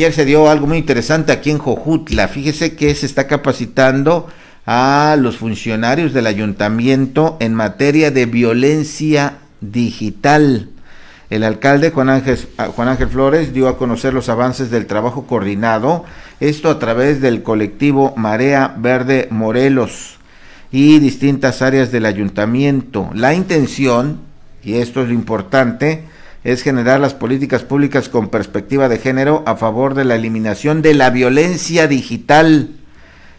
Ayer se dio algo muy interesante aquí en Jojutla. Fíjese que se está capacitando a los funcionarios del ayuntamiento en materia de violencia digital. El alcalde Juan Ángel, ah, Juan Ángel Flores dio a conocer los avances del trabajo coordinado, esto a través del colectivo Marea Verde Morelos y distintas áreas del ayuntamiento. La intención, y esto es lo importante, es generar las políticas públicas con perspectiva de género a favor de la eliminación de la violencia digital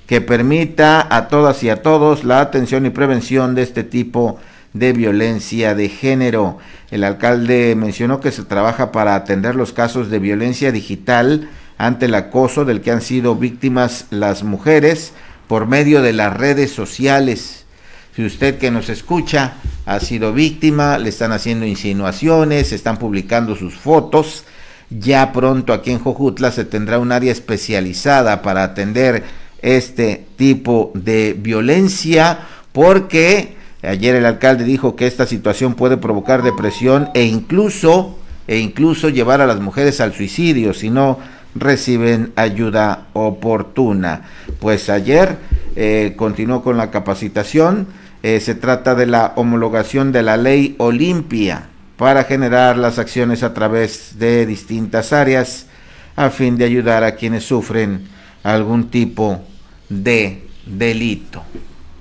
que permita a todas y a todos la atención y prevención de este tipo de violencia de género. El alcalde mencionó que se trabaja para atender los casos de violencia digital ante el acoso del que han sido víctimas las mujeres por medio de las redes sociales si usted que nos escucha ha sido víctima, le están haciendo insinuaciones, están publicando sus fotos, ya pronto aquí en Jojutla se tendrá un área especializada para atender este tipo de violencia porque ayer el alcalde dijo que esta situación puede provocar depresión e incluso e incluso llevar a las mujeres al suicidio si no reciben ayuda oportuna. Pues ayer eh, continuó con la capacitación. Eh, se trata de la homologación de la ley Olimpia para generar las acciones a través de distintas áreas a fin de ayudar a quienes sufren algún tipo de delito.